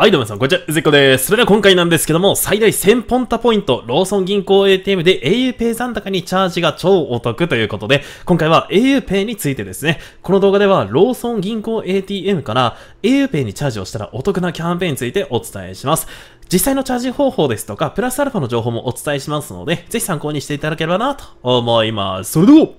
はい、どうも皆さん、こんにちは、うぜこです。それでは今回なんですけども、最大1000ポンタポイント、ローソン銀行 ATM で auPay 残高にチャージが超お得ということで、今回は auPay についてですね、この動画ではローソン銀行 ATM から auPay にチャージをしたらお得なキャンペーンについてお伝えします。実際のチャージ方法ですとか、プラスアルファの情報もお伝えしますので、ぜひ参考にしていただければなと思います。それでは、行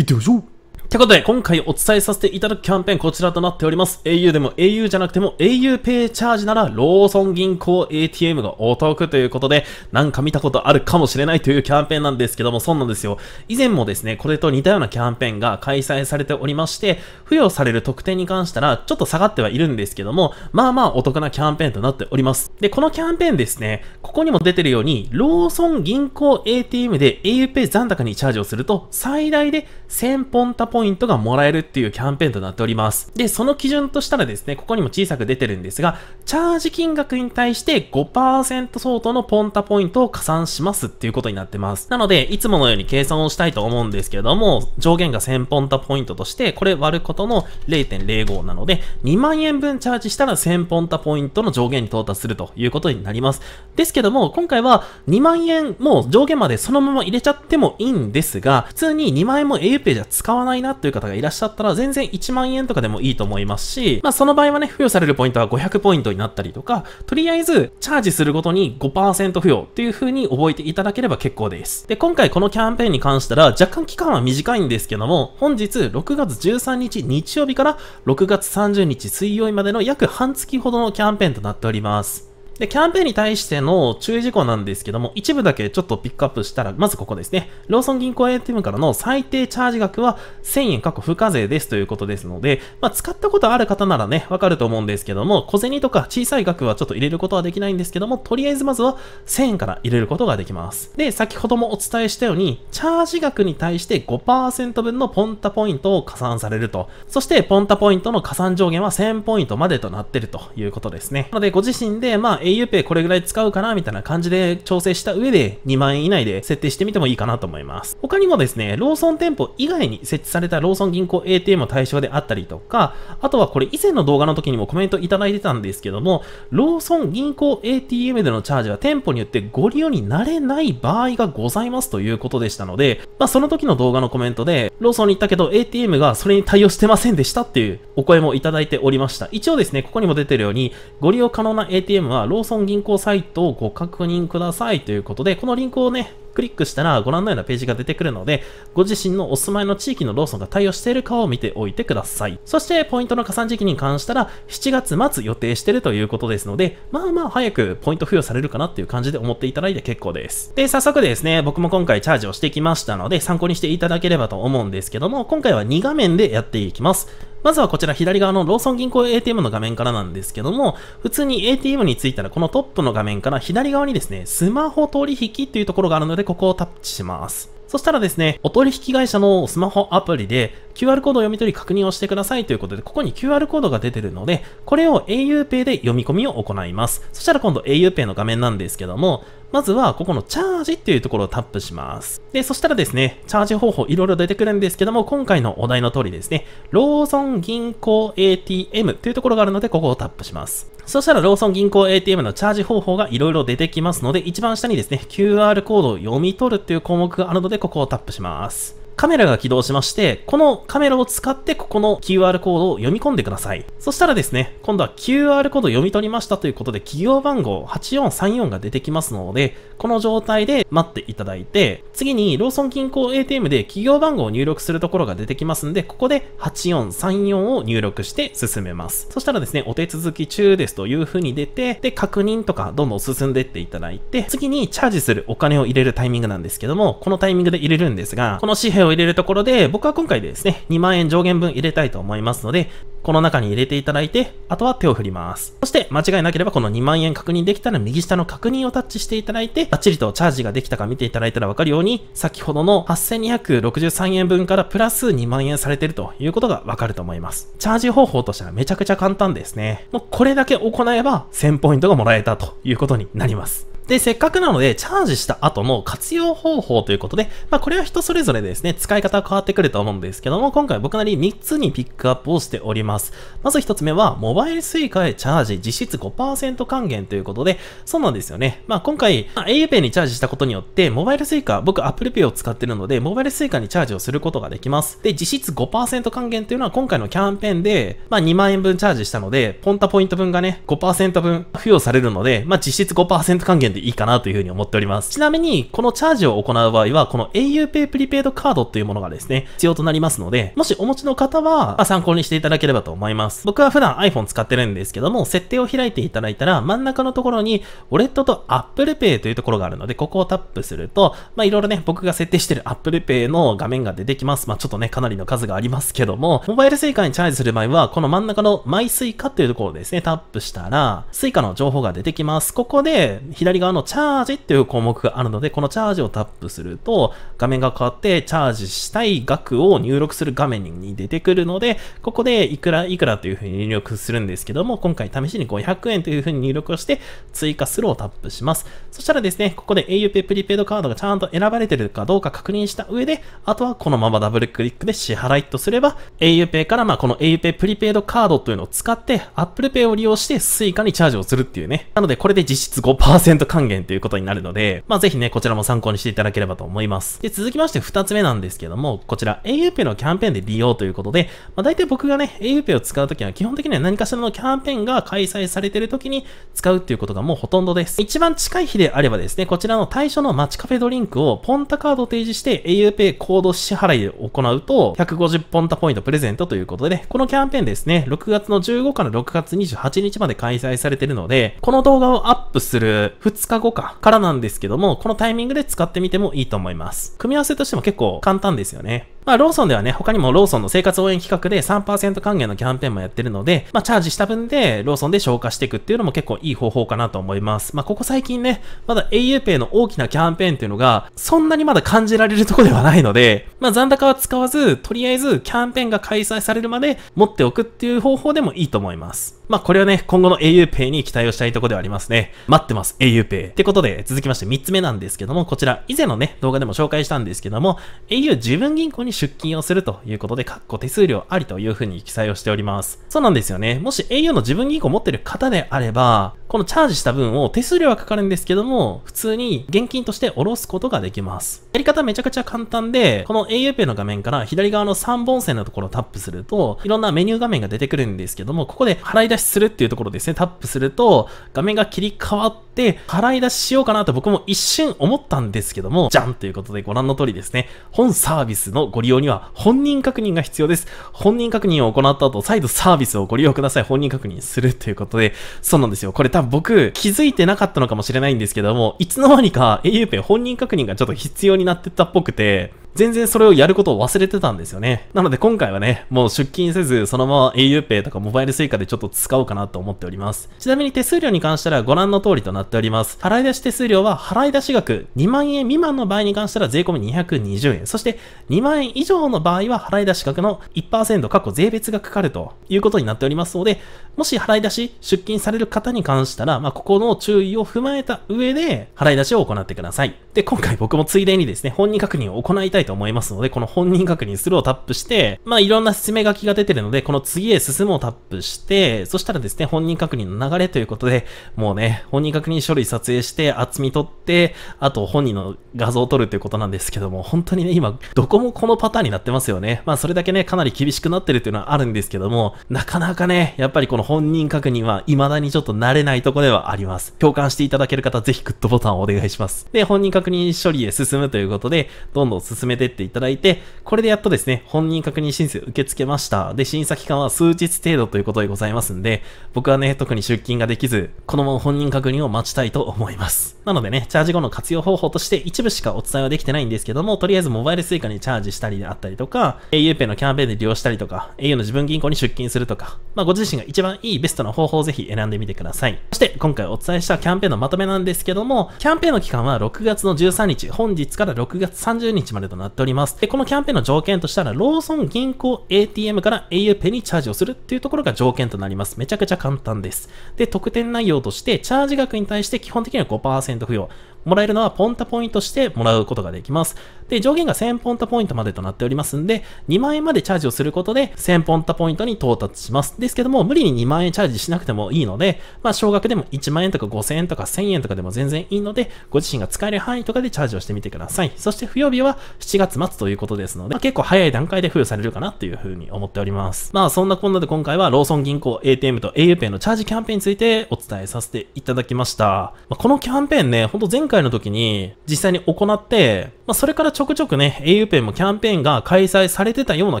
ってみましょうってことで、今回お伝えさせていただくキャンペーンこちらとなっております。au でも au じゃなくても auPay チャージならローソン銀行 ATM がお得ということで、なんか見たことあるかもしれないというキャンペーンなんですけども、そんなんですよ。以前もですね、これと似たようなキャンペーンが開催されておりまして、付与される特典に関したらちょっと下がってはいるんですけども、まあまあお得なキャンペーンとなっております。で、このキャンペーンですね、ここにも出てるように、ローソン銀行 ATM で auPay 残高にチャージをすると、最大で1000ポンタポンポイントがもらえるっていうキャンペーンとなっております。で、その基準としたらですね、ここにも小さく出てるんですが、チャージ金額に対して5%相当のポンタポイントを加算しますっていうことになってます。なので、いつものように計算をしたいと思うんですけれども、上限が1000ポンタポイントとして、これ割ることの0.05なので、2万円分チャージしたら1000ポンタポイントの上限に到達するということになります。ですけども、今回は2万円、も上限までそのまま入れちゃってもいいんですが、普通に2万円も au ペ y じゃ使わないなという方がいらっしゃったら、全然1万円とかでもいいと思いますし、まあその場合はね、付与されるポイントは500ポイントになったりとか、とりあえず、チャージするごとに5%付与っていう風に覚えていただければ結構です。で、今回このキャンペーンに関したら、若干期間は短いんですけども、本日6月13日日曜日から6月30日水曜日までの約半月ほどのキャンペーンとなっております。で、キャンペーンに対しての注意事項なんですけども、一部だけちょっとピックアップしたら、まずここですね。ローソン銀行 ATM からの最低チャージ額は1000円過去付加税ですということですので、まあ、使ったことある方ならね、わかると思うんですけども、小銭とか小さい額はちょっと入れることはできないんですけども、とりあえずまずは1000円から入れることができます。で、先ほどもお伝えしたように、チャージ額に対して5%分のポンタポイントを加算されると。そして、ポンタポイントの加算上限は1000ポイントまでとなってるということですね。なので、ご自身で、まあ、auPay これぐらい使うかなみたいな感じで調整した上で2万円以内で設定してみてもいいかなと思います。他にもですね、ローソン店舗以外に設置されたローソン銀行 ATM も対象であったりとか、あとはこれ以前の動画の時にもコメントいただいてたんですけども、ローソン銀行 ATM でのチャージは店舗によってご利用になれない場合がございますということでしたので、まあその時の動画のコメントで、ローソンに行ったけど ATM がそれに対応してませんでしたっていうお声もいただいておりました。一応ですね、ここにも出てるように、ご利用可能な ATM はローソン銀行サイトをご確認くださいということで、このリンクをね、クリックしたらご覧のようなページが出てくるので、ご自身のお住まいの地域のローソンが対応しているかを見ておいてください。そして、ポイントの加算時期に関したら、7月末予定してるということですので、まあまあ早くポイント付与されるかなっていう感じで思っていただいて結構です。で、早速ですね、僕も今回チャージをしてきましたので、参考にしていただければと思うんですけども、今回は2画面でやっていきます。まずはこちら左側のローソン銀行 ATM の画面からなんですけども、普通に ATM に着いたらこのトップの画面から左側にですね、スマホ取引っていうところがあるので、でここをタッチします。そしたらですね、お取引会社のスマホアプリで QR コードを読み取り確認をしてくださいということで、ここに QR コードが出てるので、これを auPay で読み込みを行います。そしたら今度 auPay の画面なんですけども、まずはここのチャージっていうところをタップします。で、そしたらですね、チャージ方法いろいろ出てくるんですけども、今回のお題の通りですね、ローソン銀行 ATM というところがあるので、ここをタップします。そしたらローソン銀行 ATM のチャージ方法がいろいろ出てきますので、一番下にですね、QR コードを読み取るっていう項目があるので、ここをタップします。カメラが起動しまして、このカメラを使ってここの QR コードを読み込んでください。そしたらですね、今度は QR コード読み取りましたということで、企業番号8434が出てきますので、この状態で待っていただいて、次にローソン銀行 ATM で企業番号を入力するところが出てきますんで、ここで8434を入力して進めます。そしたらですね、お手続き中ですという風に出て、で、確認とかどんどん進んでっていただいて、次にチャージするお金を入れるタイミングなんですけども、このタイミングで入れるんですが、この紙幣を入れるところで、僕は今回ですね、2万円上限分入れたいと思いますので、この中に入れていただいて、あとは手を振ります。そして、間違いなければこの2万円確認できたら右下の確認をタッチしていただいて、バッチリとチャージができたか見ていただいたらわかるように、先ほどの8263円分からプラス2万円されてるということがわかると思います。チャージ方法としてはめちゃくちゃ簡単ですね。もうこれだけ行えば1000ポイントがもらえたということになります。で、せっかくなので、チャージした後の活用方法ということで、まあ、これは人それぞれですね、使い方が変わってくると思うんですけども、今回僕なり3つにピックアップをしております。まず1つ目は、モバイルスイカへチャージ、実質5%還元ということで、そうなんですよね。まあ、今回、まあ、a u p a にチャージしたことによって、モバイルスイカ僕 Apple Pay を使ってるので、モバイルスイカにチャージをすることができます。で、実質5%還元というのは今回のキャンペーンで、まあ、2万円分チャージしたので、ポンタポイント分がね、5%分付与されるので、まあ、実質5%還元でいいかなというふうに思っております。ちなみに、このチャージを行う場合は、この auPay プリペイドカードというものがですね、必要となりますので、もしお持ちの方は、ま参考にしていただければと思います。僕は普段 iPhone 使ってるんですけども、設定を開いていただいたら、真ん中のところに、ウォレットと Apple Pay というところがあるので、ここをタップすると、まいろいろね、僕が設定してる Apple Pay の画面が出てきます。まあちょっとね、かなりの数がありますけども、モバイル Suica にチャージする場合は、この真ん中の MySuica というところをですね、タップしたら、Suica の情報が出てきます。ここで、左側のチャージっていう項目があるので、このチャージをタップすると、画面が変わって、チャージしたい額を入力する画面に出てくるので、ここでいくらいくらというふうに入力するんですけども、今回試しに500円というふうに入力をして、追加するをタップします。そしたらですね、ここで auPay プリペイドカードがちゃんと選ばれてるかどうか確認した上で、あとはこのままダブルクリックで支払いとすれば、auPay からまあこの auPay プリペイドカードというのを使って、Apple Pay を利用して Suica にチャージをするっていうね。なので、これで実質5%還元ということになるので、まあぜひね、こちらも参考にしていただければと思います。で、続きまして2つ目なんですけども、こちら auPay のキャンペーンで利用ということで、まあ大体僕がね、auPay を使うときは基本的には何かしらのキャンペーンが開催されてるときに使うっていうことがもうほとんどです。一番近い日であればですね、こちらの対象のマチカフェドリンクをポンタカードを提示して auPay コード支払いで行うと、150ポンタポイントプレゼントということで、ね、このキャンペーンですね、6月の15から6月28日まで開催されてるので、この動画をアップする2 2日後かからなんですけども、このタイミングで使ってみてもいいと思います。組み合わせとしても結構簡単ですよね。まあ、ローソンではね、他にもローソンの生活応援企画で3%還元のキャンペーンもやってるので、まあ、チャージした分でローソンで消化していくっていうのも結構いい方法かなと思います。まあ、ここ最近ね、まだ auPay の大きなキャンペーンっていうのが、そんなにまだ感じられるとこではないので、まあ、残高は使わず、とりあえずキャンペーンが開催されるまで持っておくっていう方法でもいいと思います。まあ、これはね、今後の auPay に期待をしたいとこではありますね。待ってます、auPay。ってことで、続きまして3つ目なんですけども、こちら、以前のね、動画でも紹介したんですけども、au 自分銀行にに出金をするということで、確保手数料ありというふうに記載をしております。そうなんですよね。もし au の自分銀行持ってる方であれば、このチャージした分を手数料はかかるんですけども、普通に現金として下ろすことができます。やり方めちゃくちゃ簡単で、この auPay の画面から左側の3本線のところをタップすると、いろんなメニュー画面が出てくるんですけども、ここで払い出しするっていうところですね、タップすると、画面が切り替わって、払い出ししようかなと僕も一瞬思ったんですけども、じゃんということでご覧の通りですね、本サービスのご利用には本人確認が必要です。本人確認を行った後、再度サービスをご利用ください。本人確認するということで、そうなんですよ。これ多僕気づいてなかったのかもしれないんですけども、いつの間にか au ペン本人確認がちょっと必要になってたっぽくて、全然それをやることを忘れてたんですよね。なので今回はね、もう出勤せず、そのまま auPay とかモバイル Suica でちょっと使おうかなと思っております。ちなみに手数料に関してはご覧の通りとなっております。払い出し手数料は払い出し額2万円未満の場合に関しては税込み220円。そして2万円以上の場合は払い出し額の1%、過去税別がかかるということになっておりますので、もし払い出し、出勤される方に関したら、まあ、ここの注意を踏まえた上で、払い出しを行ってください。で、今回僕もついでにですね、本人確認を行いたいいと思いますので、この本人確認するをタップして、まあいろんな説明書きが出てるので、この次へ進むをタップして、そしたらですね、本人確認の流れということで、もうね、本人確認書類撮影して、厚み取って、あと本人の画像を撮るということなんですけども、本当にね、今、どこもこのパターンになってますよね。まあそれだけね、かなり厳しくなってるっていうのはあるんですけども、なかなかね、やっぱりこの本人確認は未だにちょっと慣れないとこではあります。共感していただける方、ぜひグッドボタンをお願いします。で、本人確認処理へ進むということで、どんどん進めめてっていただいて、これでやっとですね、本人確認申請受け付けました。で、審査期間は数日程度ということでございますんで、僕はね、特に出勤ができず、このまま本人確認を待ちたいと思います。なのでね、チャージ後の活用方法として一部しかお伝えはできてないんですけども、とりあえずモバイル suica にチャージしたりであったりとか、auPay のキャンペーンで利用したりとか、au の自分銀行に出勤するとか、まあ、ご自身が一番いいベストな方法をぜひ選んでみてください。そして、今回お伝えしたキャンペーンのまとめなんですけども、キャンペーンの期間は6月の13日、本日から6月30日までとなっております。で、このキャンペーンの条件としたら、ローソン銀行 ATM から au ペにチャージをするっていうところが条件となります。めちゃくちゃ簡単です。で、特典内容として、チャージ額に対して基本的には5%付与。もらえるのはポンタポイントしてもらうことができます。で、上限が1000ポンタポイントまでとなっておりますんで、2万円までチャージをすることで1000ポンタポイントに到達します。ですけども、無理に2万円チャージしなくてもいいので、まあ、少額でも1万円とか5000円とか1000円とかでも全然いいので、ご自身が使える範囲とかでチャージをしてみてください。そして、不与日は7月末ということですので、まあ、結構早い段階で付与されるかなというふうに思っております。まあ、そんなこんなで今回はローソン銀行 ATM と auPay のチャージキャンペーンについてお伝えさせていただきました。まあ、このキャンペーンね、ほんと前回会の時に実際に行って、まあ、それからちょくちょくね、au ペンもキャンペーンが開催されてたような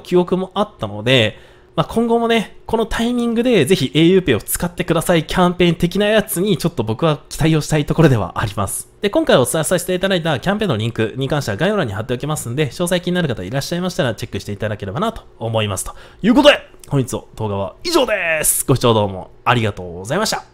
記憶もあったので、まあ、今後もね、このタイミングでぜひ au ペ y を使ってくださいキャンペーン的なやつにちょっと僕は期待をしたいところではあります。で、今回お伝えさせていただいたキャンペーンのリンクに関しては概要欄に貼っておきますんで、詳細気になる方いらっしゃいましたらチェックしていただければなと思います。ということで、本日の動画は以上ですご視聴どうもありがとうございました。